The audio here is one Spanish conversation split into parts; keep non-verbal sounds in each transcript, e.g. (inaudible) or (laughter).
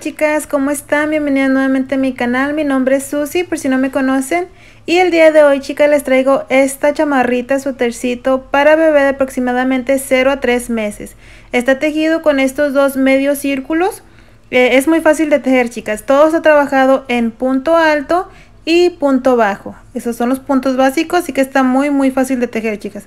chicas, ¿cómo están? Bienvenidas nuevamente a mi canal, mi nombre es Susi, por si no me conocen Y el día de hoy chicas les traigo esta chamarrita, su tercito, para bebé de aproximadamente 0 a 3 meses Está tejido con estos dos medios círculos eh, Es muy fácil de tejer chicas, todo ha trabajado en punto alto y punto bajo Esos son los puntos básicos, así que está muy muy fácil de tejer chicas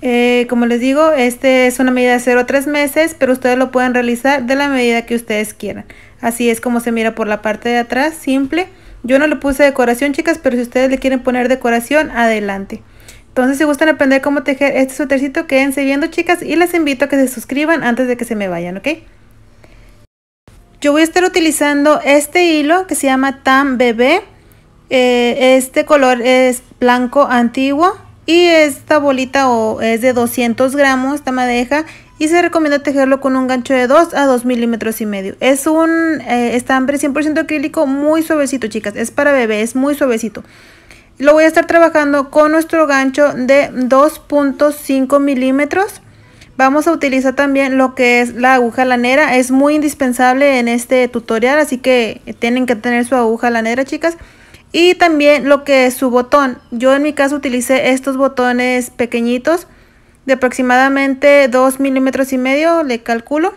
eh, como les digo, este es una medida de 0 3 meses, pero ustedes lo pueden realizar de la medida que ustedes quieran. Así es como se mira por la parte de atrás, simple. Yo no le puse decoración, chicas, pero si ustedes le quieren poner decoración, adelante. Entonces, si gustan aprender cómo tejer este suétercito, quédense viendo, chicas, y les invito a que se suscriban antes de que se me vayan, ¿ok? Yo voy a estar utilizando este hilo que se llama Tam Bebé. Eh, este color es blanco antiguo. Y esta bolita o es de 200 gramos, esta madeja, y se recomienda tejerlo con un gancho de 2 a 2 milímetros y medio. Es un eh, estambre 100% acrílico muy suavecito, chicas. Es para bebé, es muy suavecito. Lo voy a estar trabajando con nuestro gancho de 2.5 milímetros. Vamos a utilizar también lo que es la aguja lanera. Es muy indispensable en este tutorial, así que tienen que tener su aguja lanera, chicas. Y también lo que es su botón. Yo en mi caso utilicé estos botones pequeñitos de aproximadamente 2 milímetros y medio, le calculo.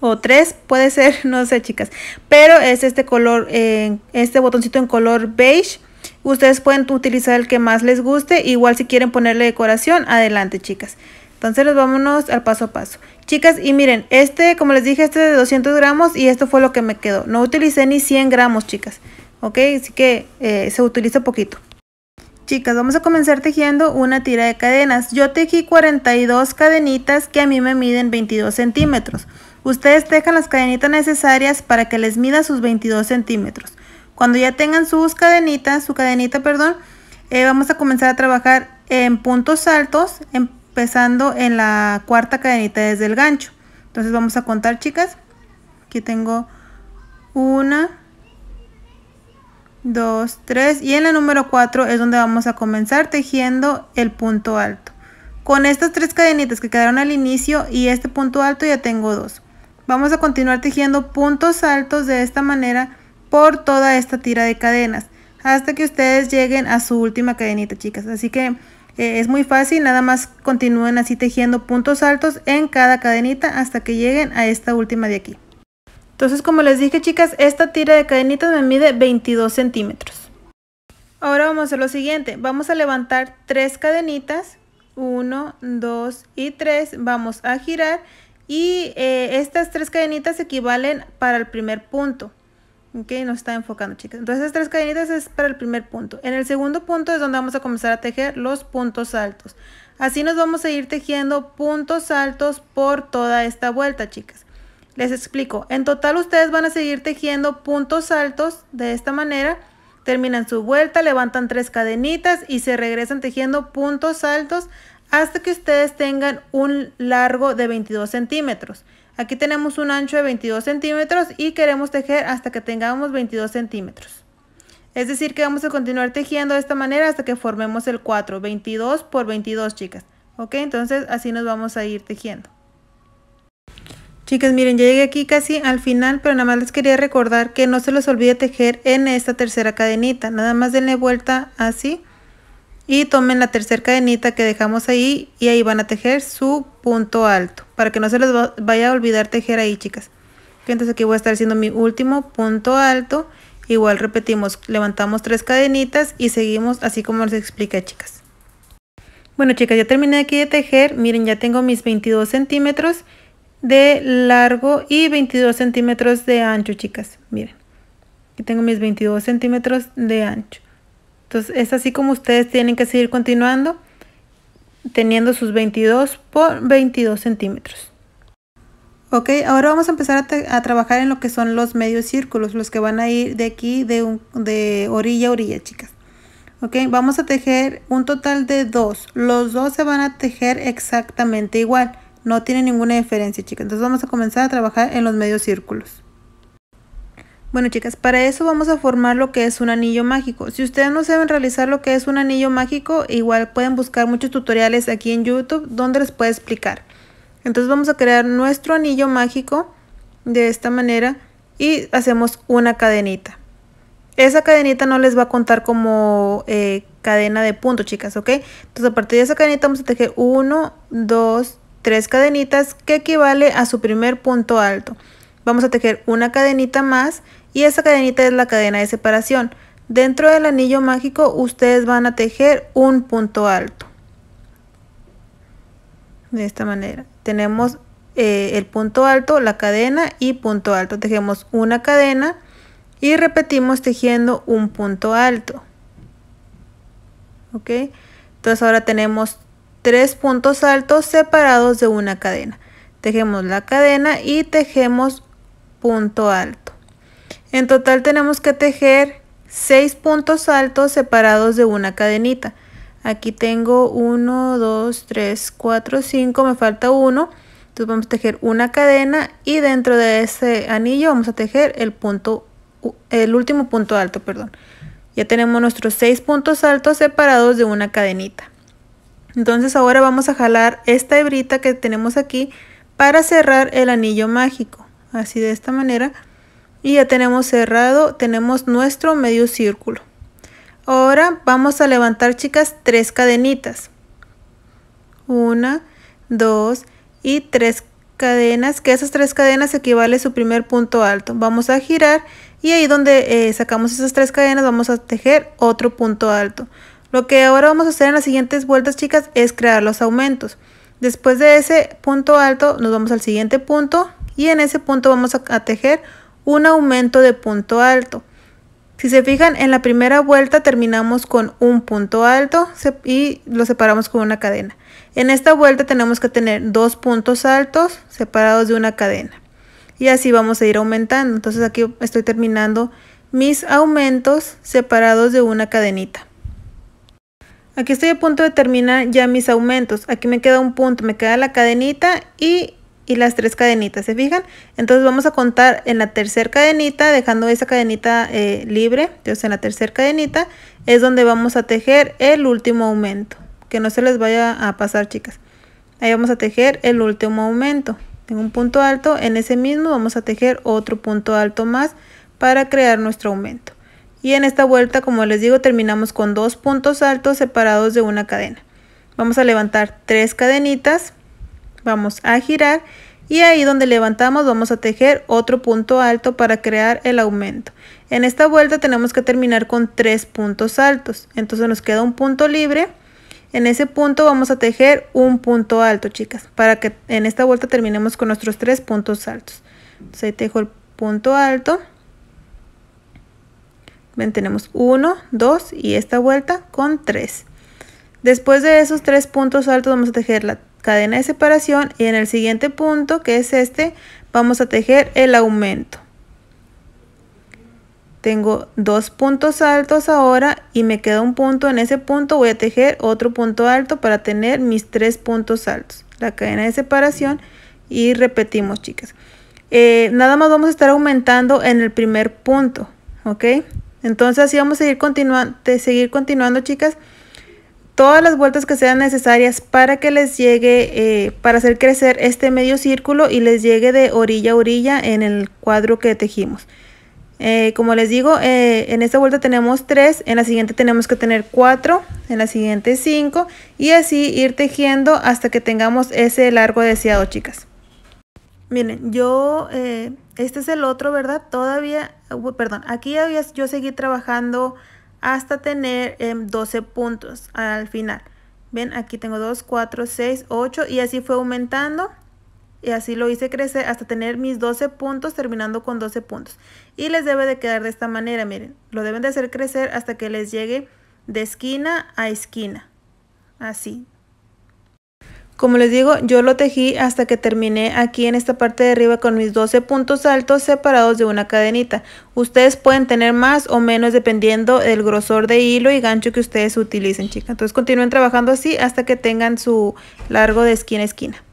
O 3, puede ser, (laughs) no sé chicas. Pero es este color, este botoncito en color beige. Ustedes pueden utilizar el que más les guste. Igual si quieren ponerle decoración, adelante chicas. Entonces los vámonos al paso a paso. Chicas, y miren, este, como les dije, este es de 200 gramos y esto fue lo que me quedó. No utilicé ni 100 gramos, chicas. ¿ok? Así que eh, se utiliza poquito. Chicas, vamos a comenzar tejiendo una tira de cadenas. Yo tejí 42 cadenitas que a mí me miden 22 centímetros. Ustedes tejan las cadenitas necesarias para que les mida sus 22 centímetros. Cuando ya tengan sus cadenitas, su cadenita, perdón, eh, vamos a comenzar a trabajar en puntos altos, empezando en la cuarta cadenita desde el gancho. Entonces vamos a contar, chicas. Aquí tengo una, 2, 3 y en la número 4 es donde vamos a comenzar tejiendo el punto alto. Con estas tres cadenitas que quedaron al inicio y este punto alto ya tengo dos. Vamos a continuar tejiendo puntos altos de esta manera por toda esta tira de cadenas hasta que ustedes lleguen a su última cadenita chicas. Así que eh, es muy fácil, nada más continúen así tejiendo puntos altos en cada cadenita hasta que lleguen a esta última de aquí. Entonces, como les dije, chicas, esta tira de cadenitas me mide 22 centímetros. Ahora vamos a hacer lo siguiente. Vamos a levantar tres cadenitas. 1, 2 y 3. Vamos a girar. Y eh, estas tres cadenitas equivalen para el primer punto. Ok, no está enfocando, chicas. Entonces, estas tres cadenitas es para el primer punto. En el segundo punto es donde vamos a comenzar a tejer los puntos altos. Así nos vamos a ir tejiendo puntos altos por toda esta vuelta, chicas. Les explico. En total ustedes van a seguir tejiendo puntos altos de esta manera. Terminan su vuelta, levantan tres cadenitas y se regresan tejiendo puntos altos hasta que ustedes tengan un largo de 22 centímetros. Aquí tenemos un ancho de 22 centímetros y queremos tejer hasta que tengamos 22 centímetros. Es decir que vamos a continuar tejiendo de esta manera hasta que formemos el 4, 22 por 22 chicas. Ok, entonces así nos vamos a ir tejiendo. Chicas, miren, ya llegué aquí casi al final, pero nada más les quería recordar que no se los olvide tejer en esta tercera cadenita. Nada más denle vuelta así y tomen la tercera cadenita que dejamos ahí y ahí van a tejer su punto alto. Para que no se les vaya a olvidar tejer ahí, chicas. Entonces aquí voy a estar haciendo mi último punto alto. Igual repetimos, levantamos tres cadenitas y seguimos así como les explica, chicas. Bueno, chicas, ya terminé aquí de tejer. Miren, ya tengo mis 22 centímetros de largo y 22 centímetros de ancho, chicas. Miren, aquí tengo mis 22 centímetros de ancho. Entonces es así como ustedes tienen que seguir continuando teniendo sus 22 por 22 centímetros. Ok, ahora vamos a empezar a, trabajar en lo que son los medios círculos, los que van a ir de aquí de, un, de orilla a orilla, chicas. Ok, vamos a tejer un total de dos. Los dos se van a tejer exactamente igual. No tiene ninguna diferencia, chicas. Entonces vamos a comenzar a trabajar en los medios círculos. Bueno chicas, para eso vamos a formar lo que es un anillo mágico. Si ustedes no saben realizar lo que es un anillo mágico, igual pueden buscar muchos tutoriales aquí en YouTube donde les puede explicar. Entonces vamos a crear nuestro anillo mágico de esta manera y hacemos una cadenita. Esa cadenita no les va a contar como eh, cadena de punto, chicas, ¿ok? Entonces a partir de esa cadenita vamos a tejer 1, 2, tres cadenitas que equivale a su primer punto alto. Vamos a tejer una cadenita más y esa cadenita es la cadena de separación. Dentro del anillo mágico ustedes van a tejer un punto alto. De esta manera. Tenemos eh, el punto alto, la cadena y punto alto. Tejemos una cadena y repetimos tejiendo un punto alto. ¿Ok? Entonces ahora tenemos tres puntos altos separados de una cadena. Tejemos la cadena y tejemos punto alto. En total tenemos que tejer seis puntos altos separados de una cadenita. Aquí tengo uno dos tres cuatro cinco me falta uno. Entonces vamos a tejer una cadena y dentro de ese anillo vamos a tejer el punto el último punto alto, perdón. Ya tenemos nuestros seis puntos altos separados de una cadenita. Entonces ahora vamos a jalar esta hebrita que tenemos aquí para cerrar el anillo mágico. Así de esta manera. Y ya tenemos cerrado, tenemos nuestro medio círculo. Ahora vamos a levantar chicas tres cadenitas. Una, dos y tres cadenas, que esas tres cadenas equivale a su primer punto alto. Vamos a girar y ahí donde eh, sacamos esas tres cadenas vamos a tejer otro punto alto. Lo que ahora vamos a hacer en las siguientes vueltas, chicas, es crear los aumentos. Después de ese punto alto, nos vamos al siguiente punto y en ese punto vamos a tejer un aumento de punto alto. Si se fijan, en la primera vuelta terminamos con un punto alto y lo separamos con una cadena. En esta vuelta tenemos que tener dos puntos altos separados de una cadena. Y así vamos a ir aumentando. Entonces aquí estoy terminando mis aumentos separados de una cadenita. Aquí estoy a punto de terminar ya mis aumentos. Aquí me queda un punto, me queda la cadenita y, las tres cadenitas, ¿se fijan? Entonces vamos a contar en la tercera cadenita, dejando esa cadenita eh, libre. Entonces en la tercera cadenita es donde vamos a tejer el último aumento. Que no se les vaya a pasar, chicas. Ahí vamos a tejer el último aumento. tengo un punto alto, en ese mismo vamos a tejer otro punto alto más para crear nuestro aumento. Y en esta vuelta, como les digo, terminamos con dos puntos altos separados de una cadena. Vamos a levantar tres cadenitas, vamos a girar y ahí donde levantamos vamos a tejer otro punto alto para crear el aumento. En esta vuelta tenemos que terminar con tres puntos altos, entonces nos queda un punto libre. En ese punto vamos a tejer un punto alto, chicas, para que en esta vuelta terminemos con nuestros tres puntos altos. Entonces tejo el punto alto tenemos 1, 2 y esta vuelta con 3. Después de esos 3 puntos altos vamos a tejer la cadena de separación y en el siguiente punto, que es este, vamos a tejer el aumento. Tengo dos puntos altos ahora y me queda un punto. En ese punto voy a tejer otro punto alto para tener mis tres puntos altos. La cadena de separación y repetimos, chicas. Eh, nada más vamos a estar aumentando en el primer punto, ¿ok? Entonces así vamos a seguir continuando, chicas. Todas las vueltas que sean necesarias para que les llegue, eh, para hacer crecer este medio círculo y les llegue de orilla a orilla en el cuadro que tejimos. Eh, como les digo, eh, en esta vuelta tenemos 3, en la siguiente tenemos que tener 4, en la siguiente 5 y así ir tejiendo hasta que tengamos ese largo deseado, chicas. Miren, yo, eh, este es el otro, ¿verdad? Todavía, uh, perdón, aquí yo seguí trabajando hasta tener eh, em, 12 puntos al final. Ven, aquí tengo 2, 4, 6, 8 y así fue aumentando. Y así lo hice crecer hasta tener mis 12 puntos, terminando con 12 puntos. Y les debe de quedar de esta manera, miren. Lo deben de hacer crecer hasta que les llegue de esquina a esquina. Así, como les digo, yo lo tejí hasta que terminé aquí en esta parte de arriba con mis 12 puntos altos separados de una cadenita. Ustedes pueden tener más o menos dependiendo del grosor de hilo y gancho que ustedes utilicen, chicas. Entonces continúen trabajando así hasta que tengan su largo de esquina a esquina.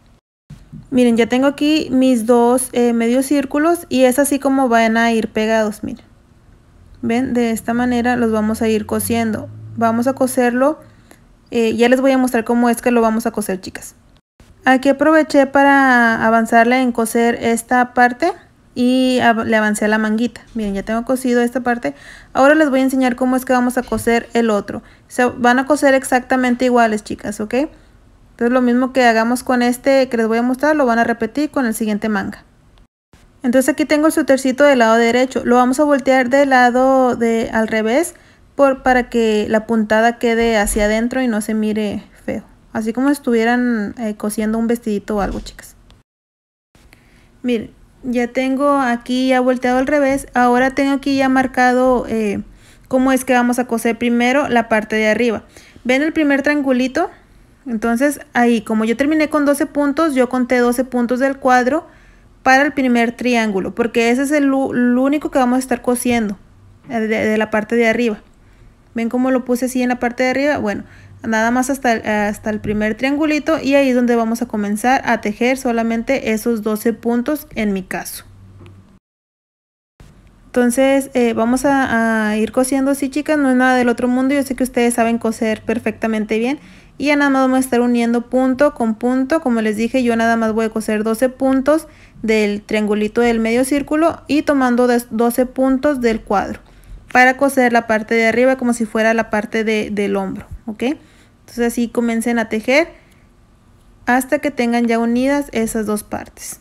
Miren, ya tengo aquí mis dos eh, medios círculos y es así como van a ir pegados, miren. ¿Ven? De esta manera los vamos a ir cosiendo. Vamos a coserlo eh, ya les voy a mostrar cómo es que lo vamos a coser, chicas. Aquí aproveché para avanzarle en coser esta parte y le avancé a la manguita. Miren, ya tengo cosido esta parte. Ahora les voy a enseñar cómo es que vamos a coser el otro. Se van a coser exactamente iguales, chicas, ¿ok? Entonces lo mismo que hagamos con este que les voy a mostrar, lo van a repetir con el siguiente manga. Entonces aquí tengo el sutercito del lado derecho. Lo vamos a voltear del lado de al revés para que la puntada quede hacia adentro y no se mire feo. Así como estuvieran eh, cosiendo un vestidito o algo, chicas. Miren, ya tengo aquí ya volteado al revés. Ahora tengo aquí ya marcado eh, cómo es que vamos a coser primero la parte de arriba. ¿Ven el primer triangulito? Entonces ahí, como yo terminé con 12 puntos, yo conté 12 puntos del cuadro para el primer triángulo, porque ese es el, único que vamos a estar cosiendo eh, de la parte de arriba. ¿Ven cómo lo puse así en la parte de arriba? Bueno, nada más hasta el, hasta el primer triangulito y ahí es donde vamos a comenzar a tejer solamente esos 12 puntos en mi caso. Entonces eh, vamos a, a, ir cosiendo así chicas, no es nada del otro mundo, yo sé que ustedes saben coser perfectamente bien. Y ya nada más vamos a estar uniendo punto con punto, como les dije yo nada más voy a coser 12 puntos del triangulito del medio círculo y tomando 12 puntos del cuadro para coser la parte de arriba como si fuera la parte de, del hombro, ¿ok? Entonces así comiencen a tejer hasta que tengan ya unidas esas dos partes.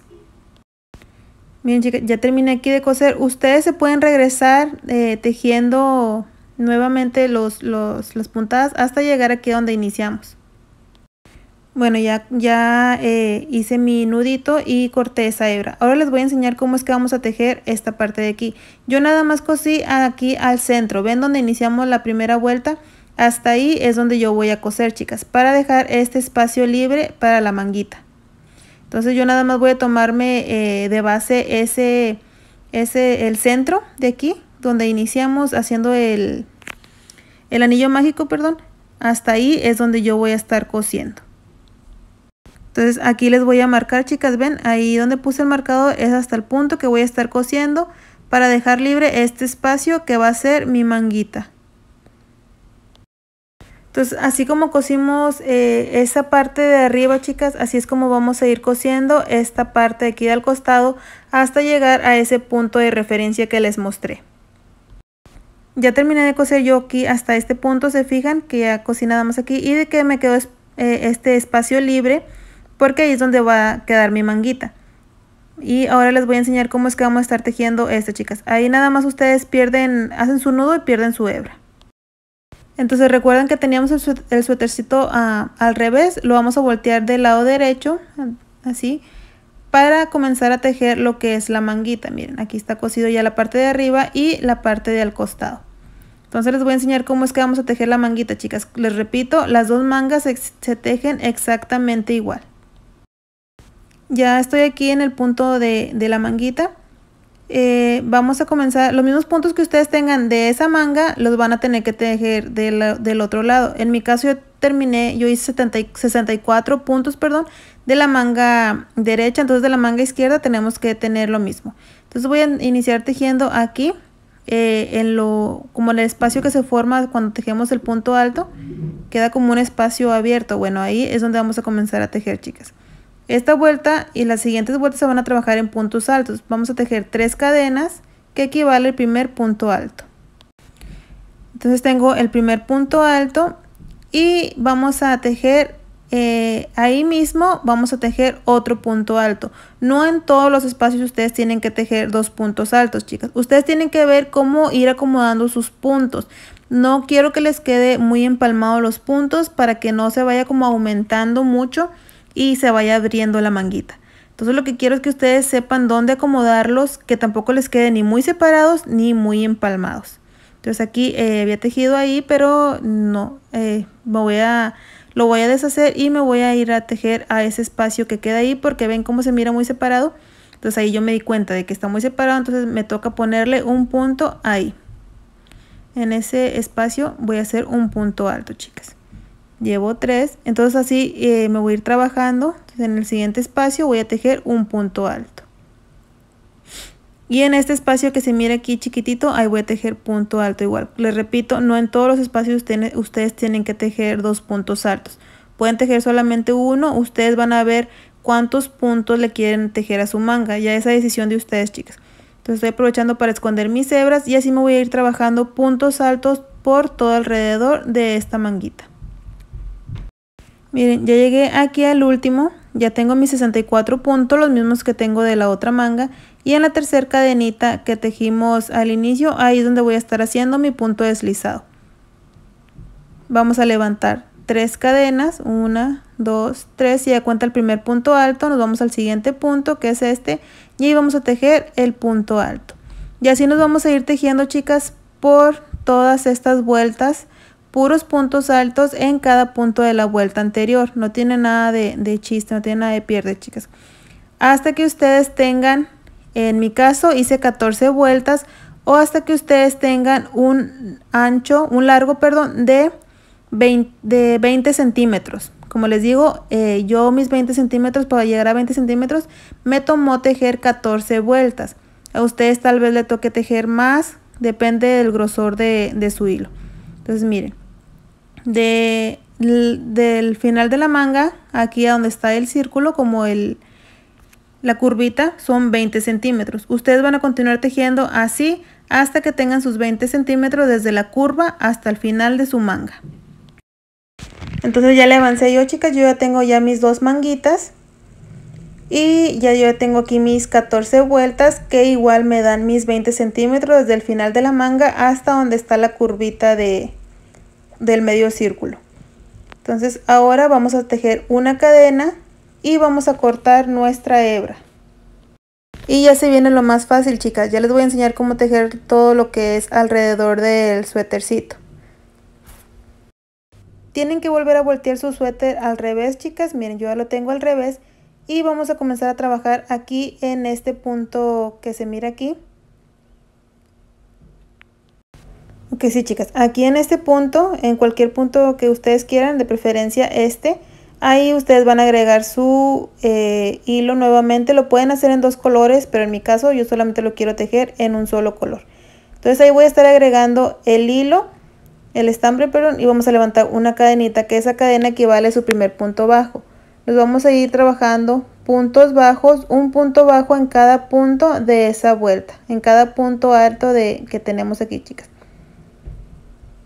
Bien ya terminé aquí de coser. Ustedes se pueden regresar eh, tejiendo nuevamente los, las puntadas hasta llegar aquí donde iniciamos. Bueno, ya, ya eh, hice mi nudito y corté esa hebra. Ahora les voy a enseñar cómo es que vamos a tejer esta parte de aquí. Yo nada más cosí aquí al centro. ¿Ven donde iniciamos la primera vuelta? Hasta ahí es donde yo voy a coser, chicas, para dejar este espacio libre para la manguita. Entonces yo nada más voy a tomarme eh, de base ese, el centro de aquí, donde iniciamos haciendo el, el anillo mágico, perdón. Hasta ahí es donde yo voy a estar cosiendo. Entonces aquí les voy a marcar, chicas, ven, ahí donde puse el marcado es hasta el punto que voy a estar cosiendo para dejar libre este espacio que va a ser mi manguita. Entonces, así como cosimos eh, esa parte de arriba, chicas, así es como vamos a ir cosiendo esta parte aquí del costado hasta llegar a ese punto de referencia que les mostré. Ya terminé de coser yo aquí hasta este punto, se fijan que ya cosí nada más aquí y de que me quedó eh, este espacio libre porque ahí es donde va a quedar mi manguita. Y ahora les voy a enseñar cómo es que vamos a estar tejiendo esta chicas. Ahí nada más ustedes pierden, hacen su nudo y pierden su hebra. Entonces recuerden que teníamos el, suétercito ah, al revés, lo vamos a voltear del lado derecho, así, para comenzar a tejer lo que es la manguita. Miren, aquí está cosido ya la parte de arriba y la parte de al costado. Entonces les voy a enseñar cómo es que vamos a tejer la manguita, chicas. Les repito, las dos mangas se tejen exactamente igual. Ya estoy aquí en el punto de, la manguita. Eh, vamos a comenzar, los mismos puntos que ustedes tengan de esa manga, los van a tener que tejer del otro lado. En mi caso yo terminé, yo hice 64 puntos, perdón, de la manga derecha, entonces de la manga izquierda tenemos que tener lo mismo. Entonces voy a iniciar tejiendo aquí, eh, en lo, como en el espacio que se forma cuando tejemos el punto alto, queda como un espacio abierto. Bueno, ahí es donde vamos a comenzar a tejer, chicas. Esta vuelta y las siguientes vueltas se van a trabajar en puntos altos. Vamos a tejer tres cadenas que equivale al primer punto alto. Entonces tengo el primer punto alto y vamos a tejer eh, ahí mismo vamos a tejer otro punto alto. No en todos los espacios ustedes tienen que tejer dos puntos altos, chicas. Ustedes tienen que ver cómo ir acomodando sus puntos. No quiero que les quede muy empalmado los puntos para que no se vaya como aumentando mucho y se vaya abriendo la manguita. Entonces lo que quiero es que ustedes sepan dónde acomodarlos, que tampoco les quede ni muy separados ni muy empalmados. Entonces aquí eh, había tejido ahí, pero no, eh, me voy a, lo voy a deshacer y me voy a ir a tejer a ese espacio que queda ahí porque ven cómo se mira muy separado. Entonces ahí yo me di cuenta de que está muy separado, entonces me toca ponerle un punto ahí. En ese espacio voy a hacer un punto alto, chicas llevo tres, entonces así eh, me voy a ir trabajando en el siguiente espacio voy a tejer un punto alto y en este espacio que se mire aquí chiquitito ahí voy a tejer punto alto igual les repito no en todos los espacios ustedes, ustedes tienen que tejer dos puntos altos pueden tejer solamente uno ustedes van a ver cuántos puntos le quieren tejer a su manga ya esa decisión de ustedes chicas entonces estoy aprovechando para esconder mis hebras y así me voy a ir trabajando puntos altos por todo alrededor de esta manguita Miren, ya llegué aquí al último, ya tengo mis 64 puntos, los mismos que tengo de la otra manga. Y en la tercera cadenita que tejimos al inicio, ahí es donde voy a estar haciendo mi punto deslizado. Vamos a levantar tres cadenas, una, dos, tres, y ya cuenta el primer punto alto, nos vamos al siguiente punto que es este, y ahí vamos a tejer el punto alto. Y así nos vamos a ir tejiendo chicas por todas estas vueltas puros puntos altos en cada punto de la vuelta anterior. No tiene nada de, chiste, no tiene nada de pierde, chicas. Hasta que ustedes tengan, en mi caso hice 14 vueltas, o hasta que ustedes tengan un ancho, un largo, perdón, de 20, de centímetros. Como les digo, eh, yo mis 20 centímetros, para llegar a 20 centímetros, me tomó tejer 14 vueltas. A ustedes tal vez le toque tejer más, depende del grosor de, de su hilo. Entonces miren, de, del final de la manga, aquí a donde está el círculo, como el, la curvita, son 20 centímetros. Ustedes van a continuar tejiendo así hasta que tengan sus 20 centímetros desde la curva hasta el final de su manga. Entonces ya le avancé yo, chicas. Yo ya tengo ya mis dos manguitas. Y ya yo tengo aquí mis 14 vueltas que igual me dan mis 20 centímetros desde el final de la manga hasta donde está la curvita de, del medio círculo. Entonces ahora vamos a tejer una cadena y vamos a cortar nuestra hebra. Y ya se viene lo más fácil chicas, ya les voy a enseñar cómo tejer todo lo que es alrededor del suétercito. Tienen que volver a voltear su suéter al revés chicas, miren yo ya lo tengo al revés. Y vamos a comenzar a trabajar aquí en este punto que se mira aquí. Ok, sí, chicas. Aquí en este punto, en cualquier punto que ustedes quieran, de preferencia este, ahí ustedes van a agregar su eh, hilo nuevamente. Lo pueden hacer en dos colores, pero en mi caso yo solamente lo quiero tejer en un solo color. Entonces ahí voy a estar agregando el hilo, el estambre, perdón, y vamos a levantar una cadenita, que esa cadena equivale a su primer punto bajo. Nos vamos a ir trabajando puntos bajos, un punto bajo en cada punto de esa vuelta, en cada punto alto de, que tenemos aquí, chicas.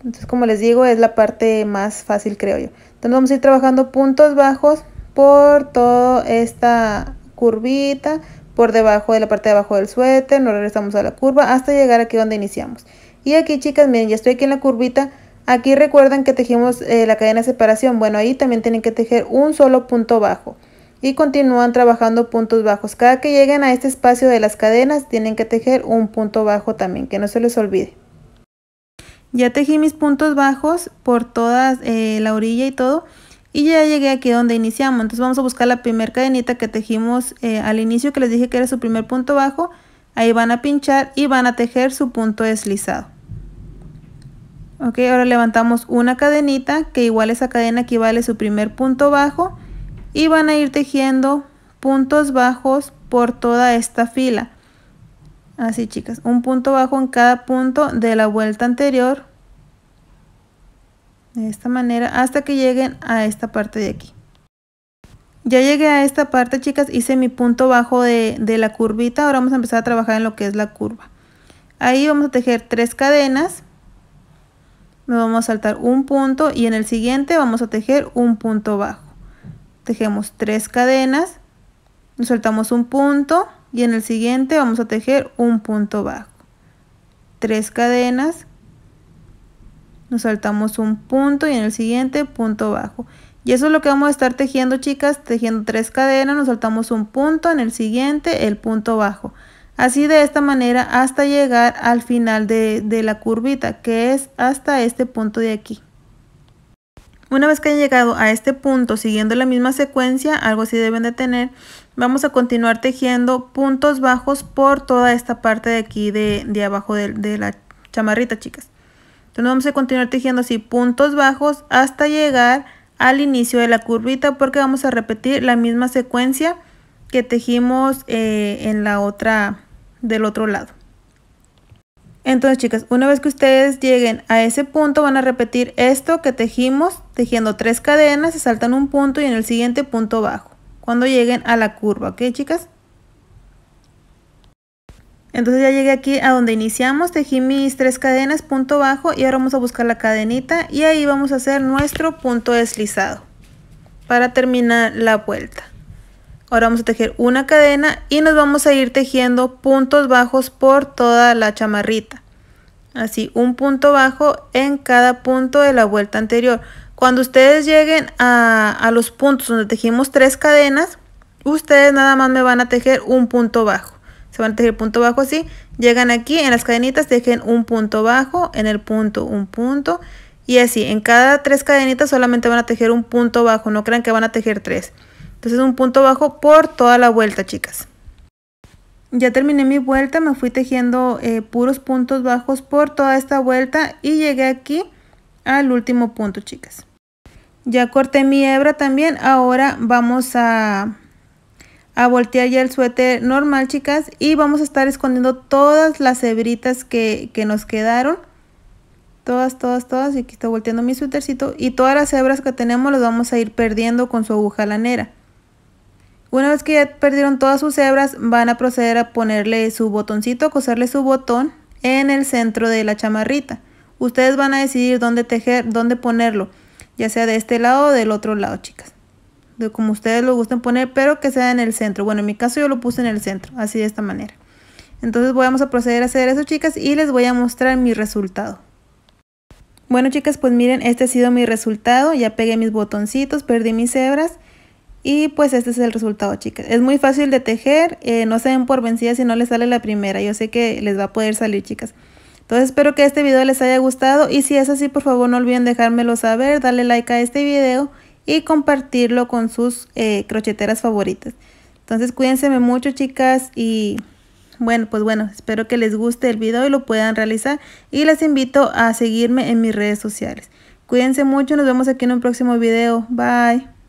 Entonces, como les digo, es la parte más fácil, creo yo. Entonces, vamos a ir trabajando puntos bajos por toda esta curvita, por debajo de la parte de abajo del suéter, nos regresamos a la curva hasta llegar aquí donde iniciamos. Y aquí, chicas, miren, ya estoy aquí en la curvita. Aquí recuerdan que tejimos eh, la cadena de separación. Bueno, ahí también tienen que tejer un solo punto bajo. Y continúan trabajando puntos bajos. Cada que lleguen a este espacio de las cadenas, tienen que tejer un punto bajo también, que no se les olvide. Ya tejí mis puntos bajos por toda eh, la orilla y todo. Y ya llegué aquí donde iniciamos. Entonces vamos a buscar la primer cadenita que tejimos eh, al inicio que les dije que era su primer punto bajo. Ahí van a pinchar y van a tejer su punto deslizado. Ok, ahora levantamos una cadenita que igual esa cadena equivale a su primer punto bajo. Y van a ir tejiendo puntos bajos por toda esta fila. Así chicas, un punto bajo en cada punto de la vuelta anterior. De esta manera hasta que lleguen a esta parte de aquí. Ya llegué a esta parte chicas, hice mi punto bajo de, la curvita. Ahora vamos a empezar a trabajar en lo que es la curva. Ahí vamos a tejer tres cadenas. Nos vamos a saltar un punto y en el siguiente vamos a tejer un punto bajo. Tejemos tres cadenas. Nos saltamos un punto y en el siguiente vamos a tejer un punto bajo tres cadenas nos saltamos un punto y en el siguiente punto bajo y eso es lo que vamos a estar tejiendo chicas tejiendo tres cadenas nos saltamos un punto en el siguiente el punto bajo así de esta manera hasta llegar al final de, la curvita que es hasta este punto de aquí una vez que han llegado a este punto siguiendo la misma secuencia algo así deben de tener vamos a continuar tejiendo puntos bajos por toda esta parte de aquí de, abajo de, la chamarrita chicas entonces vamos a continuar tejiendo así puntos bajos hasta llegar al inicio de la curvita porque vamos a repetir la misma secuencia que tejimos eh, en la otra del otro lado entonces chicas una vez que ustedes lleguen a ese punto van a repetir esto que tejimos tejiendo tres cadenas se saltan un punto y en el siguiente punto bajo cuando lleguen a la curva, ¿ok chicas? Entonces ya llegué aquí a donde iniciamos, tejí mis tres cadenas, punto bajo y ahora vamos a buscar la cadenita y ahí vamos a hacer nuestro punto deslizado para terminar la vuelta. Ahora vamos a tejer una cadena y nos vamos a ir tejiendo puntos bajos por toda la chamarrita. Así, un punto bajo en cada punto de la vuelta anterior. Cuando ustedes lleguen a, los puntos donde tejimos tres cadenas, ustedes nada más me van a tejer un punto bajo. Se van a tejer punto bajo así. Llegan aquí en las cadenitas, tejen un punto bajo, en el punto un punto. Y así, en cada tres cadenitas solamente van a tejer un punto bajo, no crean que van a tejer tres. Entonces un punto bajo por toda la vuelta, chicas. Ya terminé mi vuelta, me fui tejiendo eh, puros puntos bajos por toda esta vuelta y llegué aquí al último punto, chicas. Ya corté mi hebra también. Ahora vamos a, a voltear ya el suéter normal, chicas. Y vamos a estar escondiendo todas las hebritas que, nos quedaron. Todas, todas, todas. Y aquí está volteando mi suétercito. Y todas las hebras que tenemos las vamos a ir perdiendo con su aguja lanera. Una vez que ya perdieron todas sus hebras, van a proceder a ponerle su botoncito, coserle su botón en el centro de la chamarrita. Ustedes van a decidir dónde tejer, dónde ponerlo ya sea de este lado o del otro lado, chicas. De como ustedes lo gusten poner, pero que sea en el centro. Bueno, en mi caso yo lo puse en el centro, así de esta manera. Entonces vamos a proceder a hacer eso, chicas, y les voy a mostrar mi resultado. Bueno, chicas, pues miren, este ha sido mi resultado. Ya pegué mis botoncitos, perdí mis hebras. Y pues este es el resultado, chicas. Es muy fácil de tejer, eh, no se den por vencidas si no les sale la primera. Yo sé que les va a poder salir, chicas. Entonces espero que este video les haya gustado y si es así por favor no olviden dejármelo saber, darle like a este video y compartirlo con sus eh, crocheteras favoritas. Entonces cuídense mucho chicas y bueno pues bueno espero que les guste el video y lo puedan realizar y les invito a seguirme en mis redes sociales. Cuídense mucho, nos vemos aquí en un próximo video. Bye.